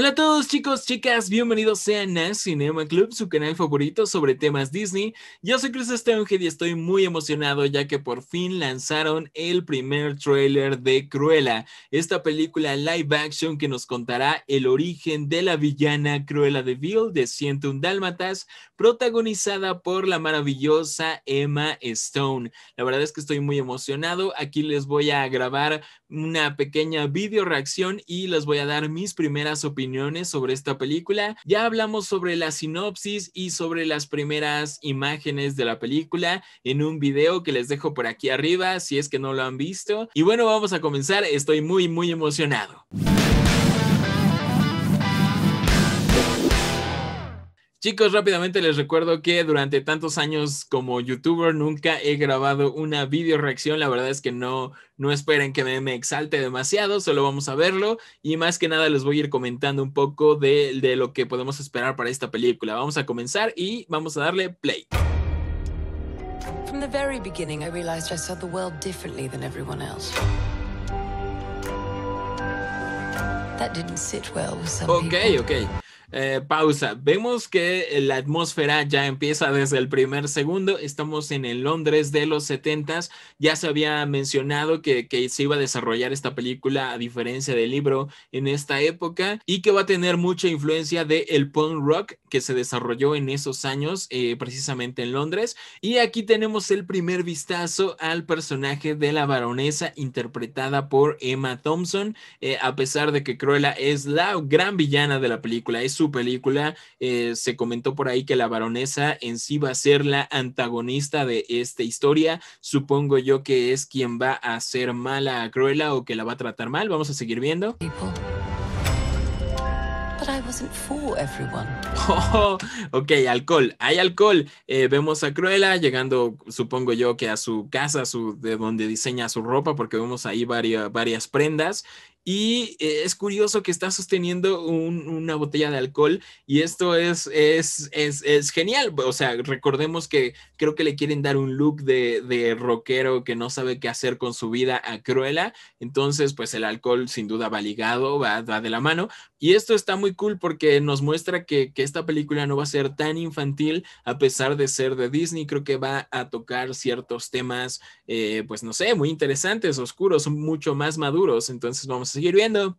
Hola a todos chicos, chicas, bienvenidos sean a Cinema Club, su canal favorito sobre temas Disney. Yo soy Chris Stonehead y estoy muy emocionado ya que por fin lanzaron el primer tráiler de Cruella, esta película live action que nos contará el origen de la villana Cruella de Vil de 101 Dálmatas, protagonizada por la maravillosa Emma Stone. La verdad es que estoy muy emocionado, aquí les voy a grabar una pequeña video reacción y les voy a dar mis primeras opiniones sobre esta película. Ya hablamos sobre la sinopsis y sobre las primeras imágenes de la película en un video que les dejo por aquí arriba si es que no lo han visto. Y bueno, vamos a comenzar. Estoy muy, muy emocionado. Chicos, rápidamente les recuerdo que durante tantos años como youtuber nunca he grabado una video reacción. La verdad es que no, no esperen que me, exalte demasiado, solo vamos a verlo y más que nada les voy a ir comentando un poco de, lo que podemos esperar para esta película. Vamos a comenzar y vamos a darle play. ok, ok. Eh, pausa. Vemos que eh, la atmósfera ya empieza desde el primer segundo. Estamos en el Londres de los 70 Ya se había mencionado que, se iba a desarrollar esta película a diferencia del libro en esta época y que va a tener mucha influencia del el punk rock que se desarrolló en esos años eh, precisamente en Londres. Y aquí tenemos el primer vistazo al personaje de la baronesa interpretada por Emma Thompson, a pesar de que Cruella es la gran villana de la película. Es su película. Eh, se comentó por ahí que la baronesa en sí va a ser la antagonista de esta historia. Supongo yo que es quien va a hacer mal a Cruella o que la va a tratar mal. Vamos a seguir viendo. Oh, ok, alcohol, hay alcohol. Eh, vemos a Cruella llegando, supongo yo, que a su casa, su, de donde diseña su ropa, porque vemos ahí varias prendas y eh, es curioso que está sosteniendo una botella de alcohol y esto es es, es, es, genial. O sea, recordemos que creo que le quieren dar un look de, de rockero que no sabe qué hacer con su vida a Cruella. Entonces, pues el alcohol sin duda va ligado, va, va de la mano. Y esto está muy cool porque nos muestra que, que esta película no va a ser tan infantil a pesar de ser de Disney. Creo que va a tocar ciertos temas, eh, pues no sé, muy interesantes, oscuros, mucho más maduros. Entonces vamos seguir viendo.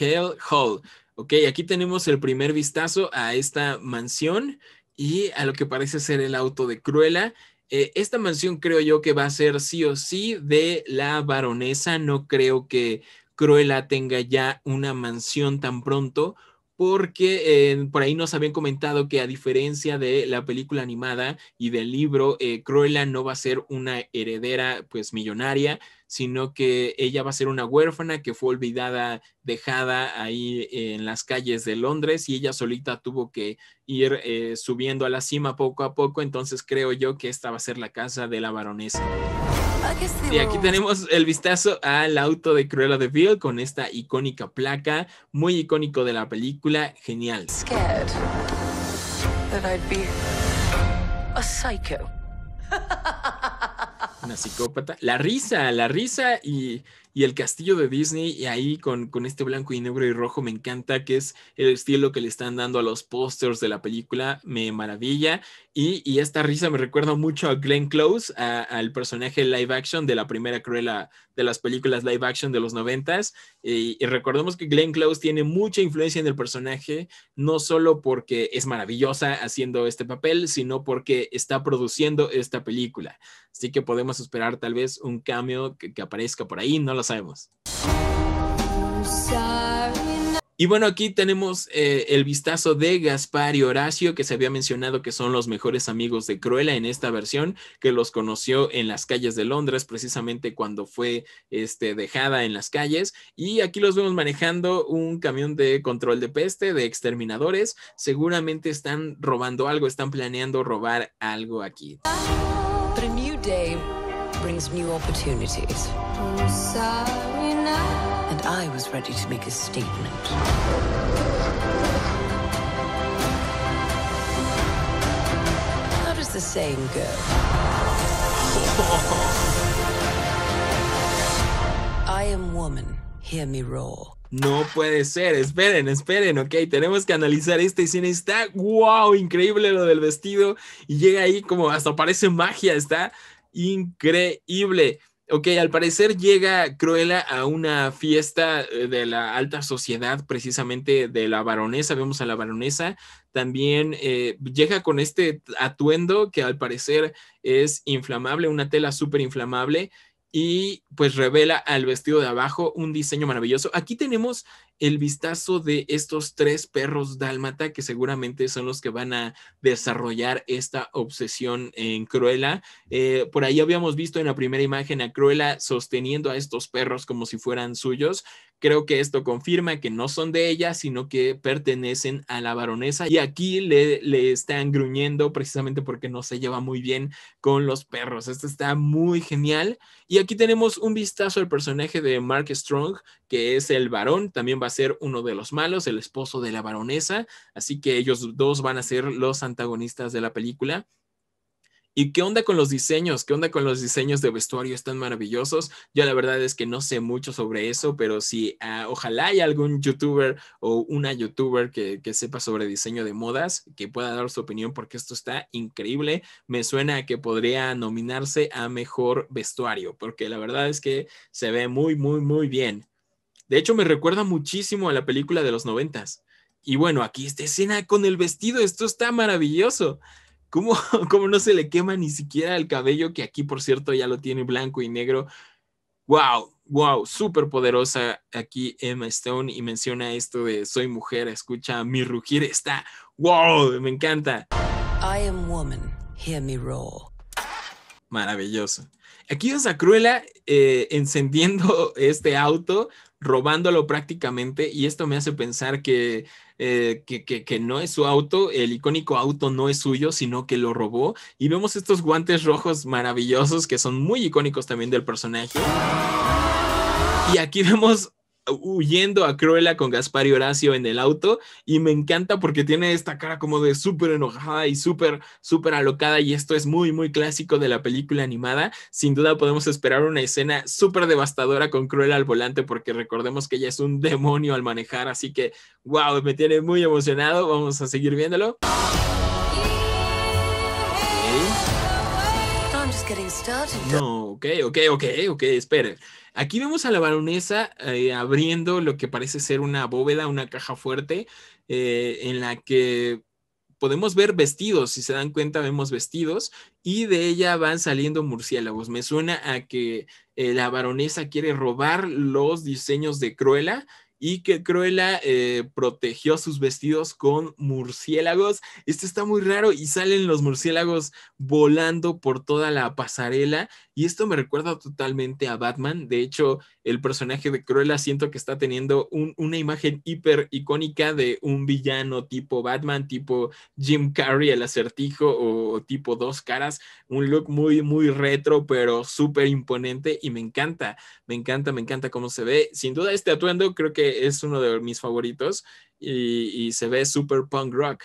Hell Hall. Ok, aquí tenemos el primer vistazo a esta mansión y a lo que parece ser el auto de Cruella. Eh, esta mansión creo yo que va a ser sí o sí de la baronesa. No creo que Cruella tenga ya una mansión tan pronto porque eh, por ahí nos habían comentado que a diferencia de la película animada y del libro, eh, Cruella no va a ser una heredera pues millonaria, sino que ella va a ser una huérfana que fue olvidada, dejada ahí en las calles de Londres y ella solita tuvo que ir eh, subiendo a la cima poco a poco, entonces creo yo que esta va a ser la casa de la baronesa. Y aquí tenemos el vistazo al auto de Cruella de Vil con esta icónica placa, muy icónico de la película, genial. Una psicópata. La risa, la risa y y el castillo de Disney, y ahí con, con este blanco y negro y rojo me encanta, que es el estilo que le están dando a los pósters de la película, me maravilla, y, y, esta risa me recuerda mucho a Glenn Close, al personaje live action de la primera Cruella, de las películas live action de los noventas, y, recordemos que Glenn Close tiene mucha influencia en el personaje, no solo porque es maravillosa haciendo este papel, sino porque está produciendo esta película, así que podemos esperar tal vez un cambio que, que aparezca por ahí, no lo sabemos. Y bueno, aquí tenemos eh, el vistazo de Gaspar y Horacio, que se había mencionado que son los mejores amigos de Cruella en esta versión, que los conoció en las calles de Londres, precisamente cuando fue este, dejada en las calles. Y aquí los vemos manejando un camión de control de peste, de exterminadores. Seguramente están robando algo, están planeando robar algo aquí brings new opportunities. And I was ready to make a statement. How does the saying go? I am woman, hear me roar. No puede ser, esperen, esperen, ok, tenemos que analizar esta escena, está wow, increíble lo del vestido y llega ahí como hasta parece magia, está increíble. Ok, al parecer llega Cruella a una fiesta eh, de la alta sociedad, precisamente de la baronesa, vemos a la baronesa, también eh, llega con este atuendo que al parecer es inflamable, una tela súper inflamable, y pues revela al vestido de abajo un diseño maravilloso. Aquí tenemos el vistazo de estos tres perros dálmata que seguramente son los que van a desarrollar esta obsesión en Cruella. Eh, por ahí habíamos visto en la primera imagen a Cruella sosteniendo a estos perros como si fueran suyos. Creo que esto confirma que no son de ella, sino que pertenecen a la baronesa y aquí le, le están gruñendo precisamente porque no se lleva muy bien con los perros. Esto está muy genial. Y aquí tenemos un vistazo al personaje de Mark Strong, que es el varón, también va a ser uno de los malos, el esposo de la baronesa, así que ellos dos van a ser los antagonistas de la película. ¿Y qué onda con los diseños? ¿Qué onda con los diseños de vestuario están maravillosos? Yo la verdad es que no sé mucho sobre eso, pero si sí, ah, ojalá hay algún youtuber o una youtuber que, que, sepa sobre diseño de modas, que pueda dar su opinión porque esto está increíble. Me suena que podría nominarse a mejor vestuario, porque la verdad es que se ve muy, muy, muy bien. De hecho, me recuerda muchísimo a la película de los noventas. Y bueno, aquí esta escena con el vestido, esto está maravilloso. ¿Cómo, no se le quema ni siquiera el cabello, que aquí, por cierto, ya lo tiene blanco y negro? ¡Wow! ¡Wow! Súper poderosa aquí Emma Stone y menciona esto de soy mujer, escucha mi rugir, está ¡Wow! Me encanta. I am woman, hear me roar. Maravilloso. Aquí es a Cruella eh, encendiendo este auto, robándolo prácticamente y esto me hace pensar eh, que, que, no es su auto, el icónico auto no es suyo, sino que lo robó y vemos estos guantes rojos maravillosos que son muy icónicos también del personaje. Y aquí vemos huyendo a Cruella con Gaspar y Horacio en el auto y me encanta porque tiene esta cara como de súper enojada y súper, súper alocada y esto es muy, muy clásico de la película animada. Sin duda podemos esperar una escena súper devastadora con Cruella al volante porque recordemos que ella es un demonio al manejar, así que wow, me tiene muy emocionado, vamos a seguir viéndolo. No, ok, ok, ok, ok, esperen. Aquí vemos a la baronesa eh, abriendo lo que parece ser una bóveda, una caja fuerte, eh, en la que podemos ver vestidos, si se dan cuenta vemos vestidos y de ella van saliendo murciélagos. Me suena a que eh, la baronesa quiere robar los diseños de Cruella y que Cruella protegió sus vestidos con murciélagos. Esto está muy raro y salen los murciélagos volando por toda la pasarela y esto me recuerda totalmente a Batman. De hecho, el personaje de Cruella siento que está teniendo una imagen hiper icónica de un villano tipo Batman, tipo Jim Carrey, el acertijo o, tipo dos caras. Un look muy, muy retro, pero súper imponente y me encanta, me encanta, me encanta cómo se ve. Sin duda, este atuendo creo que es uno de mis favoritos y, y se ve súper punk rock.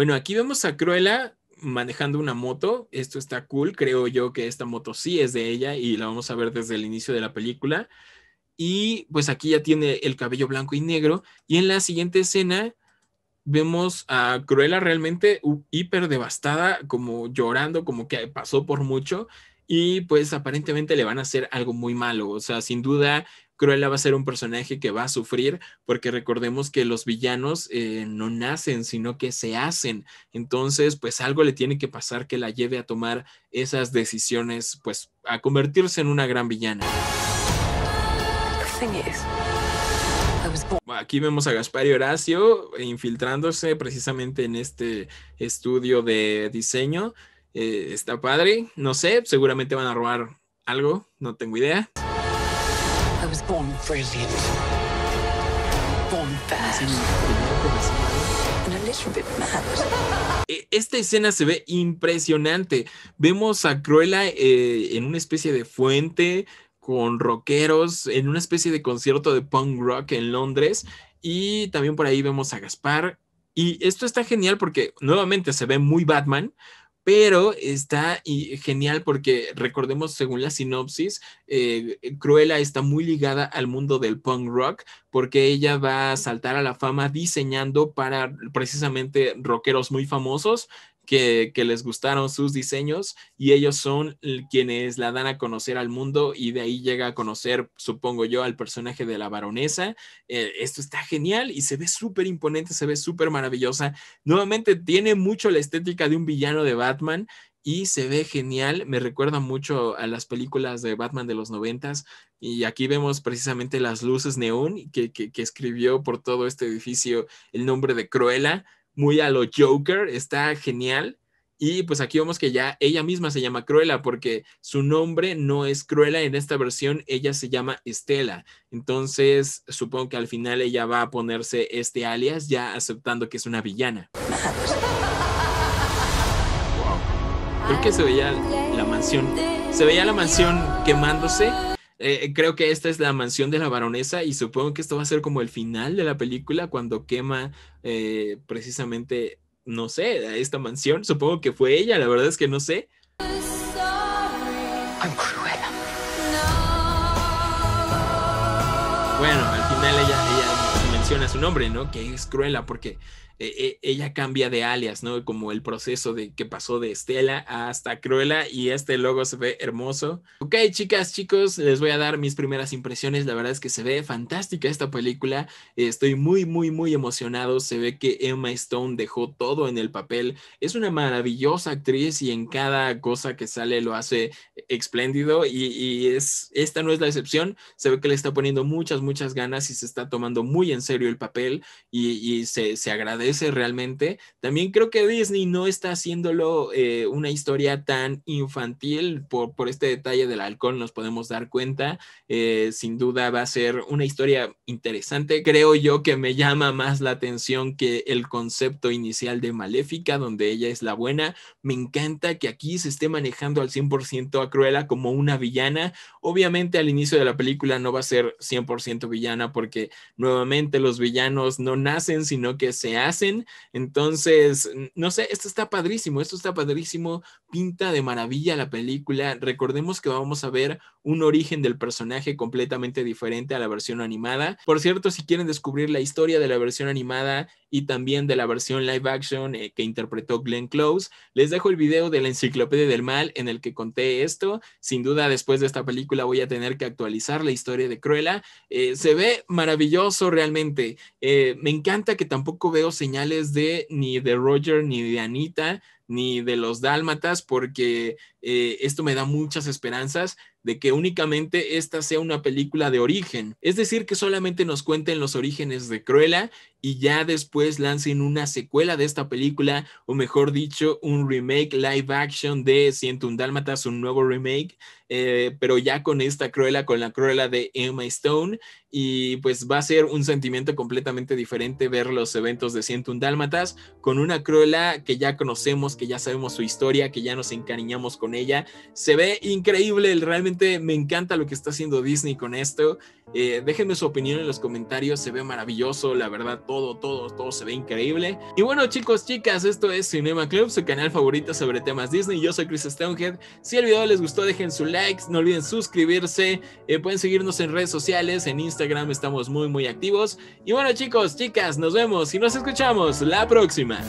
Bueno, aquí vemos a Cruella manejando una moto. Esto está cool. Creo yo que esta moto sí es de ella y la vamos a ver desde el inicio de la película. Y pues aquí ya tiene el cabello blanco y negro. Y en la siguiente escena vemos a Cruella realmente hiper devastada, como llorando, como que pasó por mucho. Y pues aparentemente le van a hacer algo muy malo. O sea, sin duda Cruella va a ser un personaje que va a sufrir porque recordemos que los villanos eh, no nacen, sino que se hacen. Entonces, pues algo le tiene que pasar que la lleve a tomar esas decisiones, pues a convertirse en una gran villana. Aquí vemos a Gaspar y Horacio eh, infiltrándose precisamente en este estudio de diseño. Eh, está padre, no sé, seguramente van a robar algo, no tengo idea. E, esta escena se ve impresionante. Vemos a Cruella eh, en una especie de fuente con rockeros, en una especie de concierto de punk rock en Londres. Y también por ahí vemos a Gaspar. Y esto está genial porque nuevamente se ve muy Batman, pero está genial porque recordemos, según la sinopsis, eh, eh, Cruella está muy ligada al mundo del punk rock porque ella va a saltar a la fama diseñando para precisamente rockeros muy famosos que, les gustaron sus diseños y ellos son quienes la dan a conocer al mundo y de ahí llega a conocer, supongo yo, al personaje de la baronesa. Eh, esto está genial y se ve súper imponente, se ve súper maravillosa. Nuevamente tiene mucho la estética de un villano de Batman y se ve genial, me recuerda mucho a las películas de Batman de los noventas y aquí vemos precisamente las luces neón que, que, escribió por todo este edificio el nombre de Cruella muy a lo Joker, está genial. Y pues aquí vemos que ya ella misma se llama Cruella porque su nombre no es Cruella en esta versión, ella se llama Estela. Entonces supongo que al final ella va a ponerse este alias ya aceptando que es una villana. porque Creo se veía la mansión. Se veía la mansión quemándose eh, eh, creo que esta es la mansión de la baronesa y supongo que esto va a ser como el final de la película cuando quema eh, precisamente, no sé, esta mansión. Supongo que fue ella, la verdad es que no sé. Bueno, al final ella, ella menciona su nombre, ¿no? Que es cruela porque e, e, ella cambia de alias, ¿no? Como el proceso de que pasó de Estela hasta Cruella y este logo se ve hermoso. Ok, chicas, chicos, les voy a dar mis primeras impresiones. La verdad es que se ve fantástica esta película. Estoy muy, muy, muy emocionado. Se ve que Emma Stone dejó todo en el papel. Es una maravillosa actriz y en cada cosa que sale lo hace espléndido y, es, esta no es la excepción. Se ve que le está poniendo muchas, muchas ganas y se está tomando muy en serio el papel y, se agradece realmente. También creo que Disney no está haciéndolo eh, una historia tan infantil. Por, por, este detalle del alcohol nos podemos dar cuenta. Eh, sin duda va a ser una historia interesante. Creo yo que me llama más la atención que el concepto inicial de Maléfica, donde ella es la buena. Me encanta que aquí se esté manejando al 100% a Cruella como una villana. Obviamente al inicio de la película no va a ser 100% villana porque nuevamente los villanos no nacen, sino que se hacen entonces, no sé, esto está padrísimo, esto está padrísimo, pinta de maravilla la película. Recordemos que vamos a ver un origen del personaje completamente diferente a la versión animada. Por cierto, si quieren descubrir la historia de la versión animada, y también de la versión live action eh, que interpretó Glenn Close. Les dejo el video de la Enciclopedia del Mal en el que conté esto. Sin duda, después de esta película voy a tener que actualizar la historia de Cruella. Eh, se ve maravilloso realmente. Eh, me encanta que tampoco veo señales de ni de Roger ni de Anita ni de los dálmatas, porque eh, esto me da muchas esperanzas de que únicamente esta sea una película de origen. Es decir, que solamente nos cuenten los orígenes de Cruella y ya después lancen una secuela de esta película, o mejor dicho, un remake live action de Siento un Dálmatas, un nuevo remake eh, pero ya con esta cruela con la Cruella de Emma Stone, y pues va a ser un sentimiento completamente diferente ver los eventos de un Dálmatas con una Cruella que ya conocemos, que ya sabemos su historia, que ya nos encariñamos con ella. Se ve increíble, realmente me encanta lo que está haciendo Disney con esto. Eh, déjenme su opinión en los comentarios, se ve maravilloso, la verdad, todo, todo, todo se ve increíble. Y bueno, chicos, chicas, esto es Cinema Club, su canal favorito sobre temas Disney. Yo soy Chris Stonehead. Si el video les gustó, dejen su like, no olviden suscribirse, eh, pueden seguirnos en redes sociales, en Instagram estamos muy, muy activos. Y bueno, chicos, chicas, nos vemos y nos escuchamos la próxima.